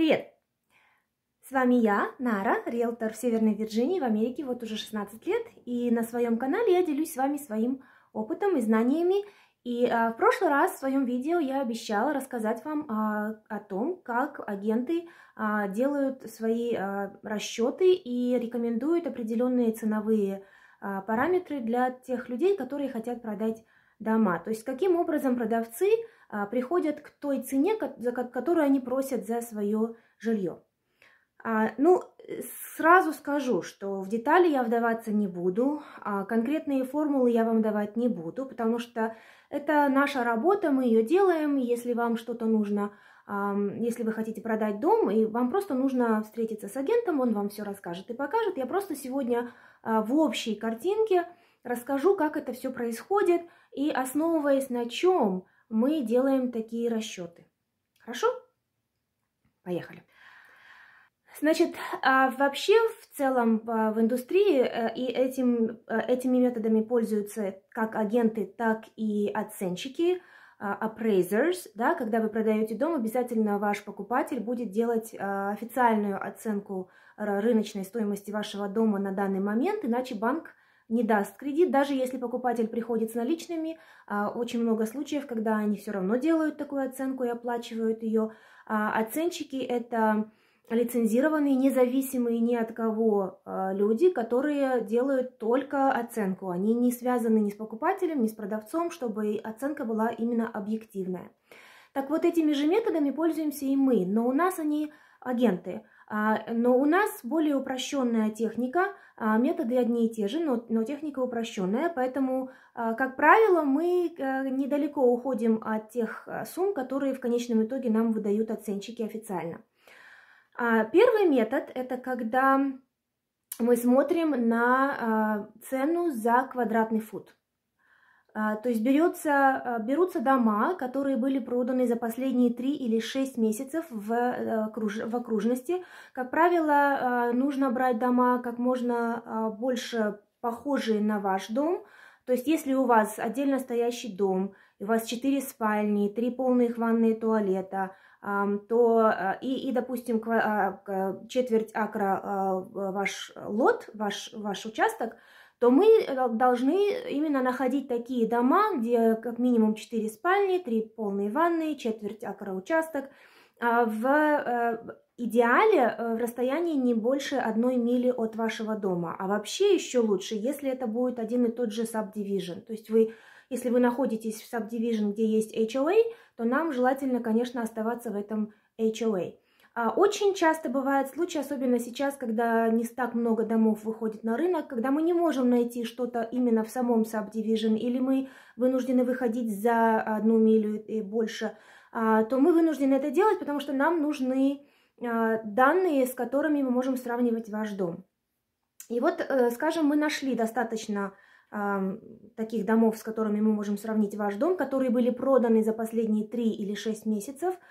Привет! С вами я, Нара, риэлтор в Северной Вирджинии, в Америке вот уже 16 лет. И на своем канале я делюсь с вами своим опытом и знаниями. И а, в прошлый раз в своем видео я обещала рассказать вам а, о том, как агенты а, делают свои а, расчеты и рекомендуют определенные ценовые а, параметры для тех людей, которые хотят продать дома. То есть каким образом продавцы а, приходят к той цене, которую они просят за свое жилье. А, ну, сразу скажу, что в детали я вдаваться не буду, а конкретные формулы я вам давать не буду, потому что это наша работа, мы ее делаем. Если вам что-то нужно, если вы хотите продать дом, и вам просто нужно встретиться с агентом, он вам все расскажет и покажет. Я просто сегодня в общей картинке расскажу, как это все происходит, и основываясь на чем мы делаем такие расчеты. Хорошо? Поехали. Значит, а вообще в целом а, в индустрии э, и этим, э, этими методами пользуются как агенты, так и оценщики, а, appraisers, да, когда вы продаете дом, обязательно ваш покупатель будет делать официальную оценку рыночной стоимости вашего дома на данный момент, иначе банк не даст кредит, даже если покупатель приходит с наличными. А, очень много случаев, когда они все равно делают такую оценку и оплачивают ее. А, оценщики – это лицензированные, независимые ни от кого а, люди, которые делают только оценку. Они не связаны ни с покупателем, ни с продавцом, чтобы оценка была именно объективная. Так вот, этими же методами пользуемся и мы, но у нас они агенты – а, но у нас более упрощенная техника, а, методы одни и те же, но, но техника упрощенная, поэтому, а, как правило, мы э, недалеко уходим от тех э, сумм, которые в конечном итоге нам выдают оценщики официально. Первый метод – это когда мы смотрим на цену за квадратный фут. А, то есть берется, а, берутся дома, которые были проданы за последние 3 или 6 месяцев в, э, в окружности. Как правило, а, нужно брать дома как можно больше похожие на ваш дом. То есть если у вас отдельно стоящий дом, у вас 4 спальни, 3 полных ванные туалета, то и, и допустим, четверть акра ваш лот, ваш, ваш участок – то мы э, должны именно находить такие дома, где как минимум 4 спальни, 3 полные ванны, четверть акра участок, а, э, в идеале э, в расстоянии не больше одной мили от вашего дома. А вообще еще лучше, если это будет один и тот же subdivision, То есть вы, если вы находитесь в subdivision, где есть HOA, то нам желательно, конечно, оставаться в этом HOA. А, очень часто бывают случаи, особенно сейчас, когда не так много домов выходит на рынок, когда мы не можем найти что-то именно в самом Subdivision, или мы вынуждены выходить за одну милю и больше, а, то мы вынуждены это делать, потому что нам нужны а, данные, с которыми мы можем сравнивать ваш дом. И вот, э, скажем, мы нашли достаточно таких домов, с которыми мы можем сравнить ваш дом, которые были проданы за последние 3 или 6 месяцев –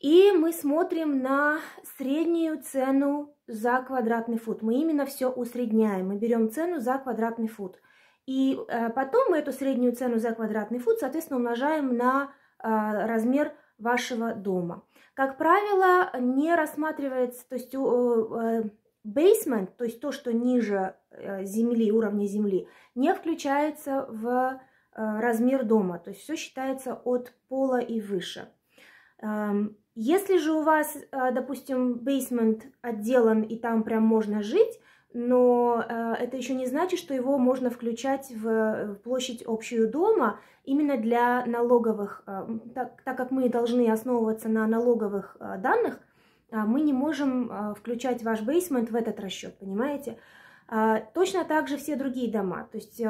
и мы смотрим на среднюю цену за квадратный фут. Мы именно все усредняем. Мы берем цену за квадратный фут. И э, потом мы эту среднюю цену за квадратный фут, соответственно, умножаем на э, размер вашего дома. Как правило, не рассматривается, то есть э, basement, то есть то, что ниже земли, уровня земли, не включается в размер дома. То есть все считается от пола и выше. Эм, если же у вас, э, допустим, бейсмент отделан и там прям можно жить, но э, это еще не значит, что его можно включать в э, площадь общую дома именно для налоговых, так, так как мы должны основываться на налоговых данных, мы не можем включать ваш бейсмент в этот расчет, понимаете? А, точно так же все другие дома. То есть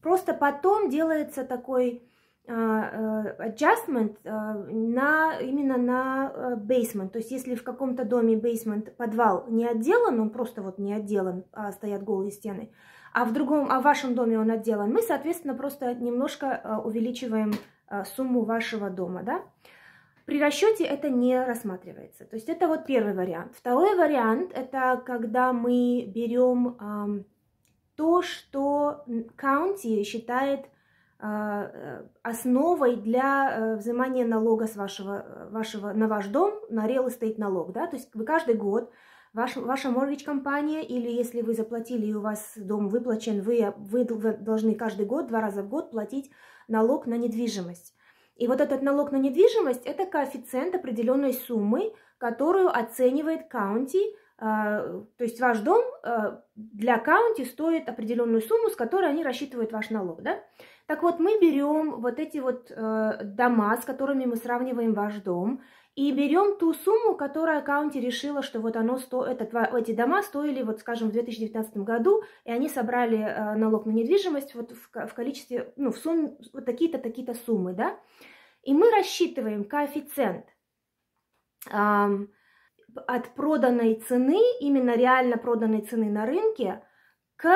просто потом делается такой а, э, adjustment э, на, именно на э, basement. То есть если в каком-то доме basement, подвал не отделан, он просто вот не отделан, а стоят голые стены, а в другом, а в вашем доме он отделан, мы, соответственно, просто немножко увеличиваем сумму вашего дома, да? При расчете это не рассматривается. То есть это вот первый вариант. Второй вариант – это когда мы берем то, что county считает – а, э, основой для э, взимания налога с вашего, э, вашего, на ваш дом, на real estate налог. Да? То есть вы каждый год, ваш, ваша моргич-компания, или если вы заплатили и у вас дом выплачен, вы, вы должны каждый год, два раза в год платить налог на недвижимость. И вот этот налог на недвижимость – это коэффициент определенной суммы, которую оценивает каунти, а, то есть ваш дом а, для каунти стоит определенную сумму, с которой они рассчитывают ваш налог, да? Так вот, мы берем вот эти вот э, дома, с которыми мы сравниваем ваш дом, и берем ту сумму, которая аккаунте решила, что вот оно сто, этот, эти дома стоили, вот скажем, в 2019 году, и они собрали э, налог на недвижимость вот в, в количестве, ну, в сумме, вот такие-то, такие-то суммы, да. И мы рассчитываем коэффициент э, от проданной цены, именно реально проданной цены на рынке, к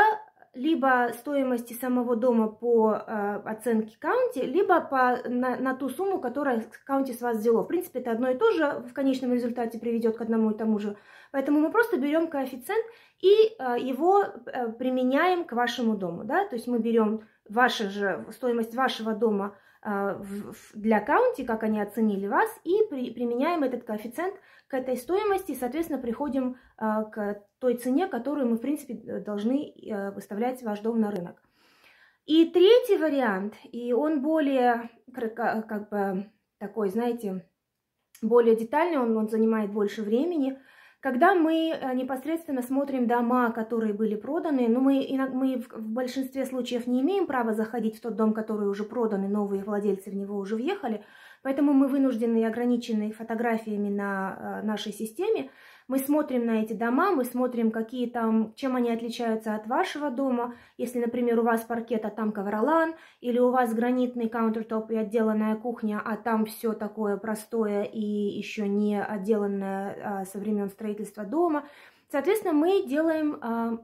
либо стоимости самого дома по э, оценке каунти, либо по, на, на ту сумму, которая каунти с вас взяло. В принципе, это одно и то же в конечном результате приведет к одному и тому же. Поэтому мы просто берем коэффициент и э, его э, применяем к вашему дому. Да? То есть мы берем ваша же, стоимость вашего дома э, в, для каунти, как они оценили вас, и при, применяем этот коэффициент этой стоимости, соответственно, приходим э, к той цене, которую мы, в принципе, должны э, выставлять ваш дом на рынок. И третий вариант, и он более, как бы, такой, знаете, более детальный, он, он занимает больше времени, когда мы э, непосредственно смотрим дома, которые были проданы, но ну, мы, мы в большинстве случаев не имеем права заходить в тот дом, который уже продан, и новые владельцы в него уже въехали – Поэтому мы вынуждены, и ограничены фотографиями на э, нашей системе, мы смотрим на эти дома, мы смотрим, какие там, чем они отличаются от вашего дома. Если, например, у вас паркет, а там ковролан, или у вас гранитный каунтертоп и отделанная кухня, а там все такое простое и еще не отделанное э, со времен строительства дома. Соответственно, мы делаем э,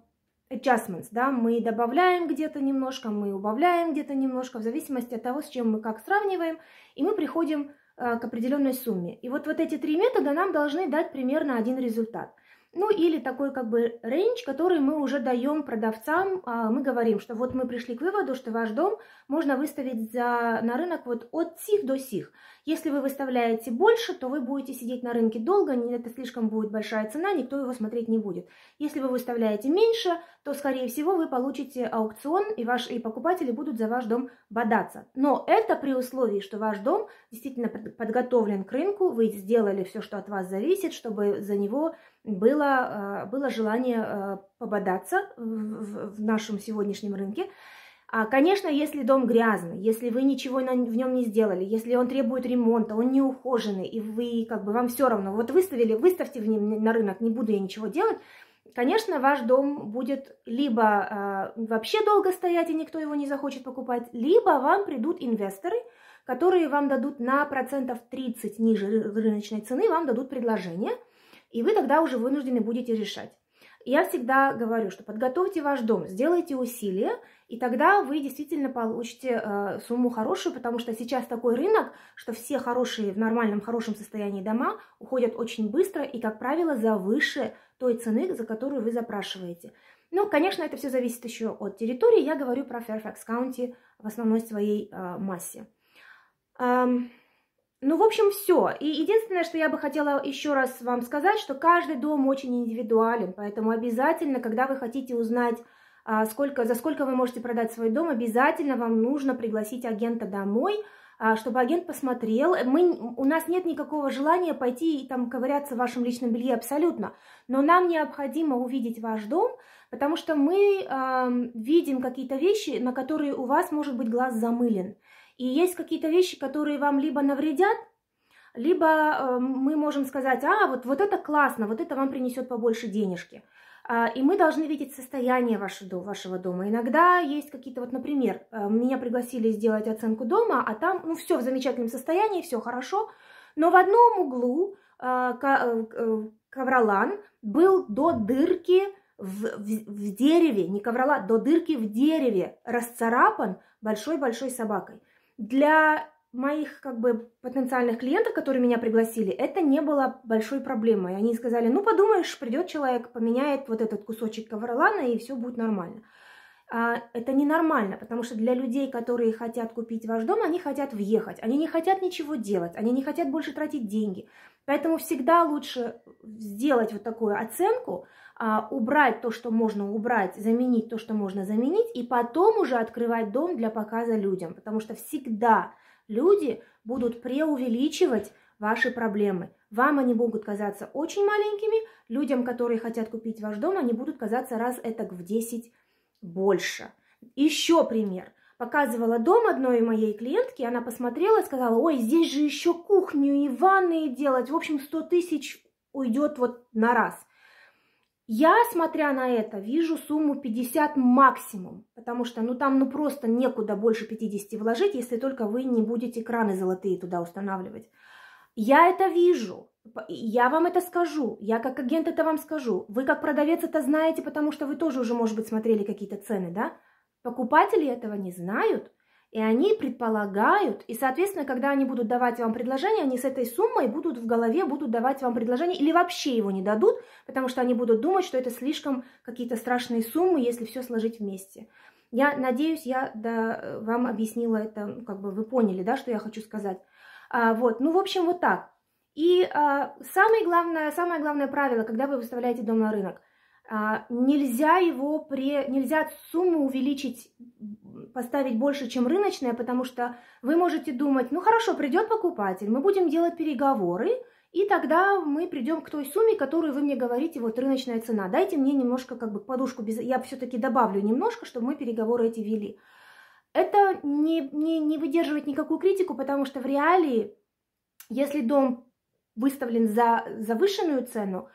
adjustments, да, мы добавляем где-то немножко, мы убавляем где-то немножко, в зависимости от того, с чем мы как сравниваем, и мы приходим э, к определенной сумме. И вот, вот эти три метода нам должны дать примерно один результат. Ну или такой как бы range, который мы уже даем продавцам, а, мы говорим, что вот мы пришли к выводу, что ваш дом можно выставить за, на рынок вот от сих до сих. Если вы выставляете больше, то вы будете сидеть на рынке долго, это слишком будет большая цена, никто его смотреть не будет. Если вы выставляете меньше, то, скорее всего, вы получите аукцион, и ваши и покупатели будут за ваш дом бодаться. Но это при условии, что ваш дом действительно подготовлен к рынку, вы сделали все, что от вас зависит, чтобы за него было, э, было желание э, пободаться в нашем сегодняшнем рынке. А, конечно, если дом грязный, если вы ничего на в нем не сделали, если он требует ремонта, он неухоженный и вы как бы вам все равно, вот выставили, выставьте в нем на рынок, не буду я ничего делать, конечно, ваш дом будет либо э, вообще долго стоять, и никто его не захочет покупать, либо вам придут инвесторы, которые вам дадут на процентов 30 ниже рыночной цены, вам дадут предложение, и вы тогда уже вынуждены будете решать. Я всегда говорю, что подготовьте ваш дом, сделайте усилия, и тогда вы действительно получите э, сумму хорошую, потому что сейчас такой рынок, что все хорошие в нормальном, хорошем состоянии дома уходят очень быстро и, как правило, за выше той цены, за которую вы запрашиваете. Ну, конечно, это все зависит еще от территории. Я говорю про Fairfax County в основной своей э, массе. Эм, ну, в общем, все. И единственное, что я бы хотела еще раз вам сказать, что каждый дом очень индивидуален, поэтому обязательно, когда вы хотите узнать, э, сколько, за сколько вы можете продать свой дом, обязательно вам нужно пригласить агента домой – а, чтобы агент посмотрел. Э, мы, у нас нет никакого желания пойти и там ковыряться в вашем личном белье абсолютно, но нам необходимо увидеть ваш дом, потому что мы э, видим какие-то вещи, на которые у вас может быть глаз замылен. И есть какие-то вещи, которые вам либо навредят, либо э, мы можем сказать, а вот, вот это классно, вот это вам принесет побольше денежки. А, и мы должны видеть состояние вашего дома. Иногда есть какие-то, вот, например, э, меня пригласили сделать оценку дома, а там, ну, все в замечательном состоянии, все хорошо, но в одном углу э, э, ковролан был до дырки в, в, в дереве, не ковролан, до дырки в дереве расцарапан большой-большой собакой. Для моих как бы потенциальных клиентов, которые меня пригласили, это не было большой проблемой. Они сказали, ну подумаешь, придет человек, поменяет вот этот кусочек ковролана и все будет нормально. А это ненормально, потому что для людей, которые хотят купить ваш дом, они хотят въехать, они не хотят ничего делать, они не хотят больше тратить деньги. Поэтому всегда лучше сделать вот такую оценку, а, убрать то, что можно убрать, заменить то, что можно заменить, и потом уже открывать дом для показа людям, потому что всегда Люди будут преувеличивать ваши проблемы. Вам они могут казаться очень маленькими, людям, которые хотят купить ваш дом, они будут казаться раз это в 10 больше. Еще пример. Показывала дом одной моей клиентки, она посмотрела и сказала, ой, здесь же еще кухню и ванные делать, в общем, 100 тысяч уйдет вот на раз. Я, смотря на это, вижу сумму 50 максимум, потому что ну там ну просто некуда больше 50 вложить, если только вы не будете краны золотые туда устанавливать. Я это вижу, я вам это скажу, я как агент это вам скажу. Вы как продавец это знаете, потому что вы тоже уже, может быть, смотрели какие-то цены, да? Покупатели этого не знают – и они предполагают, и, соответственно, когда они будут давать вам предложение, они с этой суммой будут в голове, будут давать вам предложение, или вообще его не дадут, потому что они будут думать, что это слишком какие-то страшные суммы, если все сложить вместе. Я надеюсь, я да, вам объяснила это, ну, как бы вы поняли, да, что я хочу сказать. А, вот, ну, в общем, вот так. И а, самое, главное, самое главное правило, когда вы выставляете дом на рынок – а, нельзя его, при... нельзя сумму увеличить, поставить больше, чем рыночная, потому что вы можете думать, ну хорошо, придет покупатель, мы будем делать переговоры, и тогда мы придем к той сумме, которую вы мне говорите, вот рыночная цена. Дайте мне немножко как бы подушку, без... я все-таки добавлю немножко, чтобы мы переговоры эти вели. Это не, не, не выдерживает никакую критику, потому что в реалии, если дом выставлен за завышенную цену,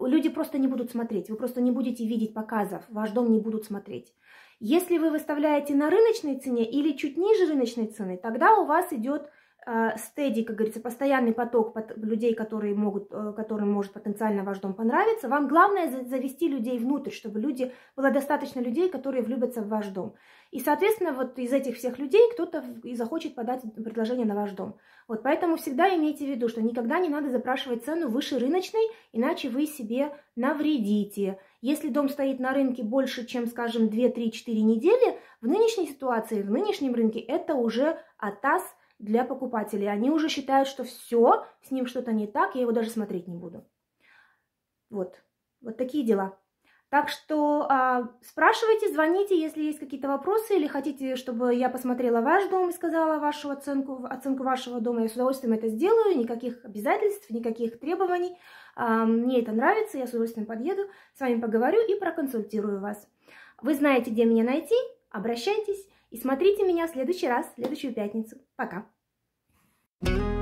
Люди просто не будут смотреть, вы просто не будете видеть показов, ваш дом не будут смотреть. Если вы выставляете на рыночной цене или чуть ниже рыночной цены, тогда у вас идет Э, стеди, как говорится, постоянный поток людей, которые могут, э, которым может потенциально ваш дом понравиться. Вам главное завести людей внутрь, чтобы люди, было достаточно людей, которые влюбятся в ваш дом. И, соответственно, вот из этих всех людей кто-то и захочет подать предложение на ваш дом. Вот поэтому всегда имейте в виду, что никогда не надо запрашивать цену выше рыночной, иначе вы себе навредите. Если дом стоит на рынке больше, чем, скажем, 2-3-4 недели, в нынешней ситуации, в нынешнем рынке это уже атас – для покупателей. Они уже считают, что все, с ним что-то не так, я его даже смотреть не буду. Вот, вот такие дела. Так что а, спрашивайте, звоните, если есть какие-то вопросы или хотите, чтобы я посмотрела ваш дом и сказала вашу оценку, оценку вашего дома. Я с удовольствием это сделаю, никаких обязательств, никаких требований. А, мне это нравится, я с удовольствием подъеду, с вами поговорю и проконсультирую вас. Вы знаете, где меня найти, обращайтесь и смотрите меня в следующий раз, в следующую пятницу. Пока! thank you